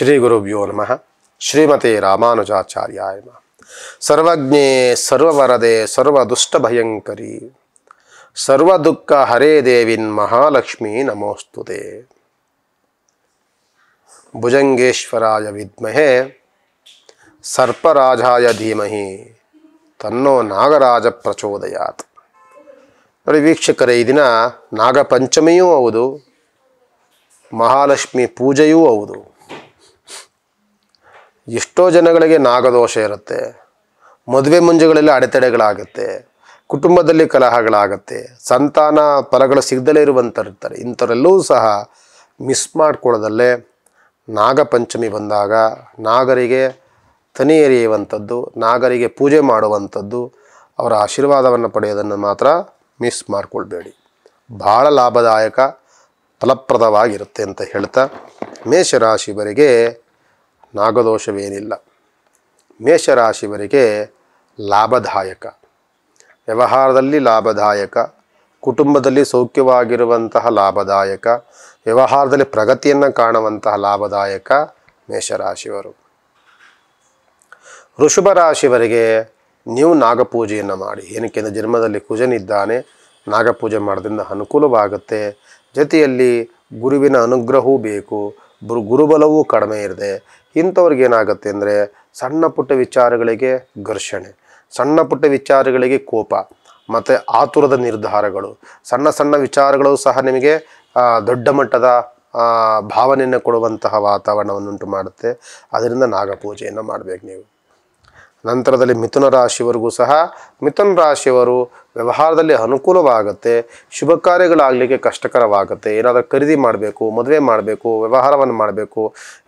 ಶ್ರೀ ಗುರುಭ್ಯೋ ನಮಃ ಶ್ರೀಮತಿ ರಾಮಾನುಜಾಚಾರ್ಯಾಯ ನಮಃ ಸರ್ವಜ್ಞೆ ಸರ್ವವರದೆ ಸರ್ವದುಷ್ಟಭಯಂಕರಿ ಸರ್ವದುಃಖ ಹರೇ ದೇವಿನ್ ಮಹಾಲಕ್ಷ್ಮೀ ನಮೋಸ್ತುತೆ ಭುಜಂಗೇಶ್ವರಾಯ ವಿದ್ಮಹೆ ಸರ್ಪರಾಜಾಯ ಧೀಮಹಿ ತನ್ನೋ ನಾಗರಾಜ ಪ್ರಚೋದಯಾತ್ ನೋಡಿ ವೀಕ್ಷಕರೇ ಈ ದಿನ ನಾಗಪಂಚಮಿಯೂ ಹೌದು ಮಹಾಲಕ್ಷ್ಮಿ ಪೂಜೆಯೂ ಹೌದು ಎಷ್ಟೋ ಜನಗಳಿಗೆ ನಾಗದೋಷ ಇರುತ್ತೆ ಮದುವೆ ಮುಂಜುಗಳಲ್ಲಿ ಅಡೆತಡೆಗಳಾಗುತ್ತೆ ಕುಟುಂಬದಲ್ಲಿ ಕಲಹಗಳಾಗತ್ತೆ ಸಂತಾನ ಫಲಗಳು ಸಿಗದಲ್ಲೇ ಇರ್ತಾರೆ ಇಂಥವರೆಲ್ಲೂ ಸಹ ಮಿಸ್ ಮಾಡಿಕೊಳ್ಳೋದಲ್ಲೇ ನಾಗಪಂಚಮಿ ಬಂದಾಗ ನಾಗರಿಗೆ ತನಿ ಎರೆಯುವಂಥದ್ದು ನಾಗರಿಗೆ ಪೂಜೆ ಮಾಡುವಂಥದ್ದು ಅವರ ಆಶೀರ್ವಾದವನ್ನು ಪಡೆಯೋದನ್ನು ಮಾತ್ರ ಮಿಸ್ ಮಾಡಿಕೊಳ್ಬೇಡಿ ಭಾಳ ಲಾಭದಾಯಕ ಫಲಪ್ರದವಾಗಿರುತ್ತೆ ಅಂತ ಹೇಳ್ತಾ ಮೇಷರಾಶಿವರಿಗೆ ನಾಗದೋಷವೇನಿಲ್ಲ ಮೇಷರಾಶಿವರಿಗೆ ಲಾಭದಾಯಕ ವ್ಯವಹಾರದಲ್ಲಿ ಲಾಭದಾಯಕ ಕುಟುಂಬದಲ್ಲಿ ಸೌಖ್ಯವಾಗಿರುವಂತಹ ಲಾಭದಾಯಕ ವ್ಯವಹಾರದಲ್ಲಿ ಪ್ರಗತಿಯನ್ನು ಕಾಣುವಂತಹ ಲಾಭದಾಯಕ ಮೇಷರಾಶಿಯವರು ಋಷಭ ರಾಶಿವರಿಗೆ ನೀವು ನಾಗಪೂಜೆಯನ್ನು ಮಾಡಿ ಏನಕ್ಕೆ ಜನ್ಮದಲ್ಲಿ ಕುಜನಿದ್ದಾನೆ ನಾಗಪೂಜೆ ಮಾಡೋದ್ರಿಂದ ಅನುಕೂಲವಾಗುತ್ತೆ ಜೊತೆಯಲ್ಲಿ ಗುರುವಿನ ಅನುಗ್ರಹವೂ ಬೇಕು ಗುರುಬಲವೂ ಕಡಿಮೆ ಇರದೆ ಇಂಥವ್ರಿಗೆ ಏನಾಗುತ್ತೆ ಅಂದರೆ ಸಣ್ಣ ಪುಟ್ಟ ವಿಚಾರಗಳಿಗೆ ಘರ್ಷಣೆ ಸಣ್ಣ ಪುಟ್ಟ ವಿಚಾರಗಳಿಗೆ ಕೋಪ ಮತ್ತು ಆತುರದ ನಿರ್ಧಾರಗಳು ಸಣ್ಣ ಸಣ್ಣ ವಿಚಾರಗಳು ಸಹ ನಿಮಗೆ ದೊಡ್ಡ ಮಟ್ಟದ ಭಾವನೆಯನ್ನು ಕೊಡುವಂತಹ ವಾತಾವರಣವನ್ನುಂಟು ಮಾಡುತ್ತೆ ಅದರಿಂದ ನಾಗಪೂಜೆಯನ್ನು ಮಾಡಬೇಕು ನೀವು ನಂತರದಲ್ಲಿ ಮಿಥುನ ರಾಶಿಯವರೆಗೂ ಸಹ ಮಿಥುನ ರಾಶಿಯವರು ವ್ಯವಹಾರದಲ್ಲಿ ಅನುಕೂಲವಾಗುತ್ತೆ ಶುಭ ಕಾರ್ಯಗಳಾಗಲಿಕ್ಕೆ ಕಷ್ಟಕರವಾಗುತ್ತೆ ಏನಾದರೂ ಖರೀದಿ ಮಾಡಬೇಕು ಮದುವೆ ಮಾಡಬೇಕು ವ್ಯವಹಾರವನ್ನು ಮಾಡಬೇಕು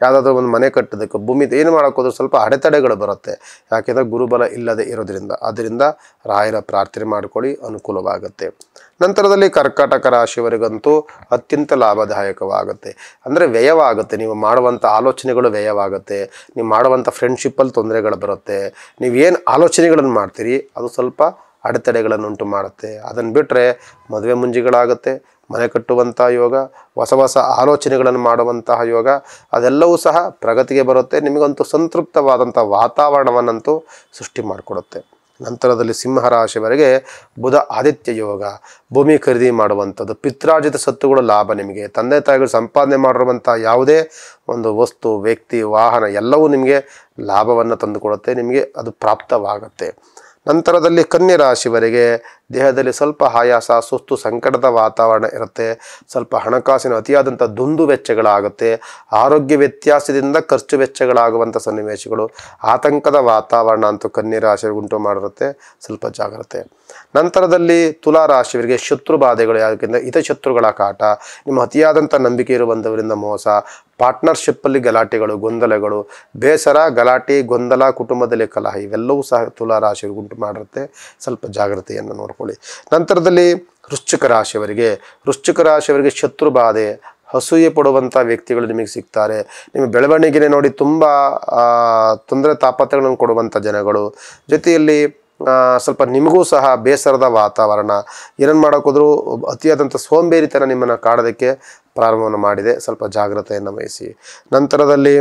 ಯಾವುದಾದ್ರೂ ಒಂದು ಮನೆ ಕಟ್ಟೋದಕ್ಕೆ ಭೂಮಿ ಏನು ಮಾಡೋಕ್ಕೋದ್ರೂ ಸ್ವಲ್ಪ ಅಡೆತಡೆಗಳು ಬರುತ್ತೆ ಯಾಕೆಂದರೆ ಗುರುಬಲ ಇಲ್ಲದೆ ಇರೋದ್ರಿಂದ ಅದರಿಂದ ರಾಯರ ಪ್ರಾರ್ಥನೆ ಮಾಡಿಕೊಳ್ಳಿ ಅನುಕೂಲವಾಗುತ್ತೆ ನಂತರದಲ್ಲಿ ಕರ್ಕಾಟಕ ರಾಶಿಯವರಿಗಂತೂ ಅತ್ಯಂತ ಲಾಭದಾಯಕವಾಗುತ್ತೆ ಅಂದರೆ ವ್ಯಯವಾಗುತ್ತೆ ನೀವು ಮಾಡುವಂಥ ಆಲೋಚನೆಗಳು ವ್ಯಯವಾಗುತ್ತೆ ನೀವು ಮಾಡುವಂಥ ಫ್ರೆಂಡ್ಶಿಪ್ಪಲ್ಲಿ ತೊಂದರೆಗಳು ಬರುತ್ತೆ ನೀವೇನು ಆಲೋಚನೆಗಳನ್ನು ಮಾಡ್ತೀರಿ ಅದು ಸ್ವಲ್ಪ ಅಡೆತಡೆಗಳನ್ನು ಉಂಟು ಮಾಡುತ್ತೆ ಅದನ್ನು ಬಿಟ್ಟರೆ ಮದುವೆ ಮುಂಜಿಗಳಾಗುತ್ತೆ ಮನೆ ಕಟ್ಟುವಂಥ ಯೋಗ ಹೊಸ ಹೊಸ ಆಲೋಚನೆಗಳನ್ನು ಮಾಡುವಂತಹ ಯೋಗ ಅದೆಲ್ಲವೂ ಸಹ ಪ್ರಗತಿಗೆ ಬರುತ್ತೆ ನಿಮಗಂತೂ ಸಂತೃಪ್ತವಾದಂಥ ವಾತಾವರಣವನ್ನಂತೂ ಸೃಷ್ಟಿ ಮಾಡಿಕೊಡುತ್ತೆ ನಂತರದಲ್ಲಿ ಸಿಂಹರಾಶಿವರೆಗೆ ಬುಧ ಆದಿತ್ಯ ಯೋಗ ಭೂಮಿ ಖರೀದಿ ಮಾಡುವಂಥದ್ದು ಪಿತ್ರಾರ್ಜಿತ ಸತ್ತುಗಳ ಲಾಭ ನಿಮಗೆ ತಂದೆ ತಾಯಿಗಳು ಸಂಪಾದನೆ ಮಾಡಿರುವಂಥ ಯಾವುದೇ ಒಂದು ವಸ್ತು ವ್ಯಕ್ತಿ ವಾಹನ ಎಲ್ಲವೂ ನಿಮಗೆ ಲಾಭವನ್ನು ತಂದುಕೊಡುತ್ತೆ ನಿಮಗೆ ಅದು ಪ್ರಾಪ್ತವಾಗುತ್ತೆ ನಂತರದಲ್ಲಿ ಕನ್ಯೆ ರಾಶಿವರೆಗೆ ದೇಹದಲ್ಲಿ ಸ್ವಲ್ಪ ಆಯಾಸ ಸುಸ್ತು ಸಂಕಟದ ವಾತಾವರಣ ಇರುತ್ತೆ ಸ್ವಲ್ಪ ಹಣಕಾಸಿನ ಅತಿಯಾದಂಥ ದುಂದು ವೆಚ್ಚಗಳಾಗುತ್ತೆ ಆರೋಗ್ಯ ವ್ಯತ್ಯಾಸದಿಂದ ಖರ್ಚು ವೆಚ್ಚಗಳಾಗುವಂಥ ಸನ್ನಿವೇಶಗಳು ಆತಂಕದ ವಾತಾವರಣ ಅಂತೂ ಕನ್ಯರಾಶಿ ಉಂಟು ಮಾಡಿರುತ್ತೆ ಸ್ವಲ್ಪ ಜಾಗ್ರತೆ ನಂತರದಲ್ಲಿ ತುಲಾ ಶತ್ರು ಬಾಧೆಗಳು ಯಾಕೆಂದರೆ ಹಿತಶತ್ರುಗಳ ಕಾಟ ನಿಮ್ಮ ಅತಿಯಾದಂಥ ನಂಬಿಕೆ ಇರುವಂಥವರಿಂದ ಮೋಸ ಪಾರ್ಟ್ನರ್ಶಿಪ್ಪಲ್ಲಿ ಗಲಾಟೆಗಳು ಗೊಂದಲಗಳು ಬೇಸರ ಗಲಾಟೆ ಗೊಂದಲ ಕುಟುಂಬದಲ್ಲಿ ಕಲಹ ಇವೆಲ್ಲವೂ ಸಹ ತುಲಾ ಉಂಟು ಮಾಡಿರುತ್ತೆ ಸ್ವಲ್ಪ ಜಾಗ್ರತೆಯನ್ನು ನೋಡ್ಕೊಂಡು ಮಾಡ್ಕೊಳ್ಳಿ ನಂತರದಲ್ಲಿ ವೃಶ್ಚಿಕ ರಾಶಿಯವರಿಗೆ ವೃಶ್ಚಿಕ ರಾಶಿಯವರಿಗೆ ಶತ್ರು ಬಾಧೆ ಹಸೂಯೆ ಪಡುವಂಥ ವ್ಯಕ್ತಿಗಳು ನಿಮಗೆ ಸಿಗ್ತಾರೆ ನಿಮ್ಮ ಬೆಳವಣಿಗೆನೆ ನೋಡಿ ತುಂಬ ತೊಂದರೆ ತಾಪತ್ರಗಳನ್ನು ಕೊಡುವಂಥ ಜನಗಳು ಜೊತೆಯಲ್ಲಿ ಸ್ವಲ್ಪ ನಿಮಗೂ ಸಹ ಬೇಸರದ ವಾತಾವರಣ ಏನೇನು ಮಾಡೋಕ್ಕೋದ್ರೂ ಅತಿಯಾದಂಥ ಸೋಂಬೇರಿತನ ನಿಮ್ಮನ್ನು ಕಾಡೋದಕ್ಕೆ ಪ್ರಾರಂಭವನ್ನು ಮಾಡಿದೆ ಸ್ವಲ್ಪ ಜಾಗ್ರತೆಯನ್ನು ವಹಿಸಿ ನಂತರದಲ್ಲಿ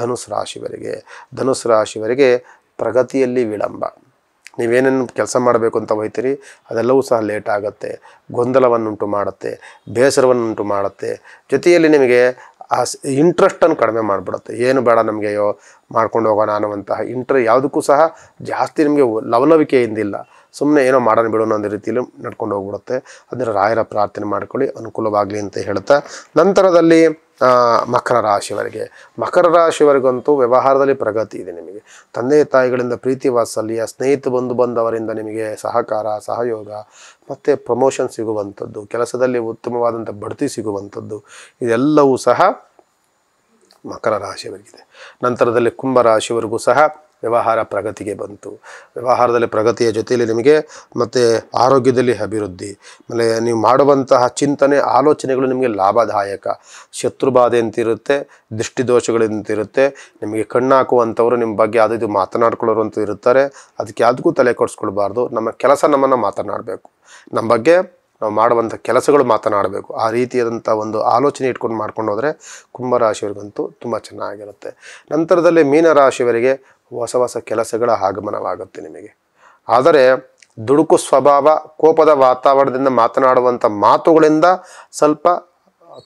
ಧನುಸ್ ರಾಶಿವರಿಗೆ ಧನುಸ್ ರಾಶಿವರಿಗೆ ಪ್ರಗತಿಯಲ್ಲಿ ವಿಳಂಬ ನೀವೇನೇನು ಕೆಲಸ ಮಾಡಬೇಕು ಅಂತ ಹೋಯ್ತೀರಿ ಅದೆಲ್ಲವೂ ಸಹ ಲೇಟ್ ಆಗುತ್ತೆ ಗೊಂದಲವನ್ನುಂಟು ಮಾಡುತ್ತೆ ಬೇಸರವನ್ನುಂಟು ಮಾಡುತ್ತೆ ಜೊತೆಯಲ್ಲಿ ನಿಮಗೆ ಆ ಇಂಟ್ರೆಸ್ಟನ್ನು ಕಡಿಮೆ ಮಾಡಿಬಿಡುತ್ತೆ ಏನು ಬೇಡ ನಮಗೆ ಅಯ್ಯೋ ಮಾಡ್ಕೊಂಡು ಹೋಗೋಣ ಅನ್ನುವಂತಹ ಇಂಟ್ರ ಯಾವುದಕ್ಕೂ ಸಹ ಜಾಸ್ತಿ ನಿಮಗೆ ಲವಲವಿಕೆಯಿಂದಿಲ್ಲ ಸುಮ್ಮನೆ ಏನೋ ಮಾಡೋಣ ಬಿಡೋಣ ಅನ್ನೋ ರೀತಿಯಲ್ಲಿ ನಡ್ಕೊಂಡು ಹೋಗ್ಬಿಡುತ್ತೆ ಅದನ್ನು ರಾಯರ ಪ್ರಾರ್ಥನೆ ಮಾಡ್ಕೊಳ್ಳಿ ಅನುಕೂಲವಾಗಲಿ ಅಂತ ಹೇಳ್ತಾ ನಂತರದಲ್ಲಿ ಮಕರ ರಾಶಿಯವರಿಗೆ ಮಕರ ರಾಶಿಯವರಿಗಂತೂ ವ್ಯವಹಾರದಲ್ಲಿ ಪ್ರಗತಿ ಇದೆ ನಿಮಗೆ ತಂದೆ ತಾಯಿಗಳಿಂದ ಪ್ರೀತಿ ವಾತ್ಸಲ್ಯ ಸ್ನೇಹಿತ ಬಂಧು ಬಂದವರಿಂದ ನಿಮಗೆ ಸಹಕಾರ ಸಹಯೋಗ ಮತ್ತು ಪ್ರಮೋಷನ್ ಸಿಗುವಂಥದ್ದು ಕೆಲಸದಲ್ಲಿ ಉತ್ತಮವಾದಂಥ ಬಡ್ತಿ ಸಿಗುವಂಥದ್ದು ಇದೆಲ್ಲವೂ ಸಹ ಮಕರ ರಾಶಿಯವರಿಗಿದೆ ನಂತರದಲ್ಲಿ ಕುಂಭ ರಾಶಿಯವರೆಗೂ ಸಹ ವ್ಯವಹಾರ ಪ್ರಗತಿಗೆ ಬಂತು ವ್ಯವಹಾರದಲ್ಲಿ ಪ್ರಗತಿಯ ಜೊತೆಯಲ್ಲಿ ನಿಮಗೆ ಮತ್ತು ಆರೋಗ್ಯದಲ್ಲಿ ಅಭಿವೃದ್ಧಿ ಆಮೇಲೆ ನೀವು ಮಾಡುವಂತಹ ಚಿಂತನೆ ಆಲೋಚನೆಗಳು ನಿಮಗೆ ಲಾಭದಾಯಕ ಶತ್ರುಬಾಧೆ ಅಂತಿರುತ್ತೆ ದೃಷ್ಟಿದೋಷಗಳಂತಿರುತ್ತೆ ನಿಮಗೆ ಕಣ್ಣು ನಿಮ್ಮ ಬಗ್ಗೆ ಯಾವುದೇ ಇದು ಮಾತನಾಡ್ಕೊಳ್ಳೋರು ಅಂತ ಇರುತ್ತಾರೆ ಅದಕ್ಕೆ ಯಾವುದಕ್ಕೂ ತಲೆ ಕೊಡಿಸ್ಕೊಳ್ಬಾರ್ದು ನಮ್ಮ ಕೆಲಸ ನಮ್ಮನ್ನು ಮಾತನಾಡಬೇಕು ನಮ್ಮ ಬಗ್ಗೆ ನಾವು ಮಾಡುವಂಥ ಕೆಲಸಗಳು ಮಾತನಾಡಬೇಕು ಆ ರೀತಿಯಾದಂಥ ಒಂದು ಆಲೋಚನೆ ಇಟ್ಕೊಂಡು ಮಾಡ್ಕೊಂಡು ಹೋದರೆ ಕುಂಭರಾಶಿಯವರಿಗಂತೂ ತುಂಬ ಚೆನ್ನಾಗಿರುತ್ತೆ ನಂತರದಲ್ಲಿ ಮೀನರಾಶಿಯವರಿಗೆ ಹೊಸ ಹೊಸ ಕೆಲಸಗಳ ಆಗಮನವಾಗುತ್ತೆ ನಿಮಗೆ ಆದರೆ ದುಡುಕು ಸ್ವಭಾವ ಕೋಪದ ವಾತಾವರಣದಿಂದ ಮಾತನಾಡುವಂಥ ಮಾತುಗಳಿಂದ ಸ್ವಲ್ಪ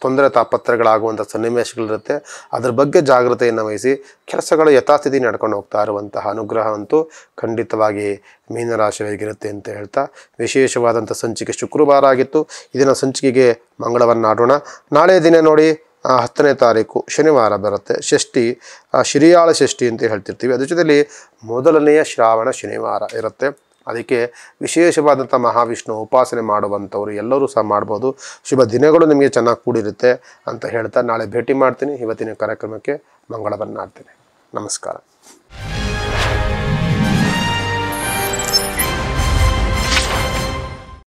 ತೊಂದರೆ ತಾಪತ್ರಗಳಾಗುವಂಥ ಸನ್ನಿವೇಶಗಳಿರುತ್ತೆ ಅದ್ರ ಬಗ್ಗೆ ಜಾಗೃತೆಯನ್ನು ವಹಿಸಿ ಕೆಲಸಗಳು ಯಥಾಸ್ಥಿತಿ ನಡ್ಕೊಂಡು ಹೋಗ್ತಾ ಇರುವಂತಹ ಅನುಗ್ರಹ ಅಂತೂ ಖಂಡಿತವಾಗಿ ಮೀನರಾಶಿಯವರಿಗಿರುತ್ತೆ ಅಂತ ಹೇಳ್ತಾ ವಿಶೇಷವಾದಂಥ ಸಂಚಿಕೆ ಶುಕ್ರವಾರ ಆಗಿತ್ತು ಇದನ್ನು ಸಂಚಿಕೆಗೆ ಮಂಗಳವಾರ ಆಡೋಣ ನಾಳೆ ದಿನ ನೋಡಿ ಹತ್ತನೇ ತಾರೀಕು ಶನಿವಾರ ಬರುತ್ತೆ ಷಷ್ಠಿ ಶಿರಿಯಾಳ ಷಷ್ಠಿ ಅಂತ ಹೇಳ್ತಿರ್ತೀವಿ ಅದ್ರ ಜೊತೆಯಲ್ಲಿ ಮೊದಲನೆಯ ಶ್ರಾವಣ ಶನಿವಾರ ಇರುತ್ತೆ ಅದಕ್ಕೆ ವಿಶೇಷವಾದಂಥ ಮಹಾವಿಷ್ಣು ಉಪಾಸನೆ ಮಾಡುವಂಥವ್ರು ಎಲ್ಲರೂ ಸಹ ಮಾಡ್ಬೋದು ಶುಭ ದಿನಗಳು ನಿಮಗೆ ಚೆನ್ನಾಗಿ ಕೂಡಿರುತ್ತೆ ಅಂತ ಹೇಳ್ತಾ ನಾಳೆ ಭೇಟಿ ಮಾಡ್ತೀನಿ ಇವತ್ತಿನ ಕಾರ್ಯಕ್ರಮಕ್ಕೆ ಮಂಗಳವನ್ನು ಆಡ್ತೀನಿ ನಮಸ್ಕಾರ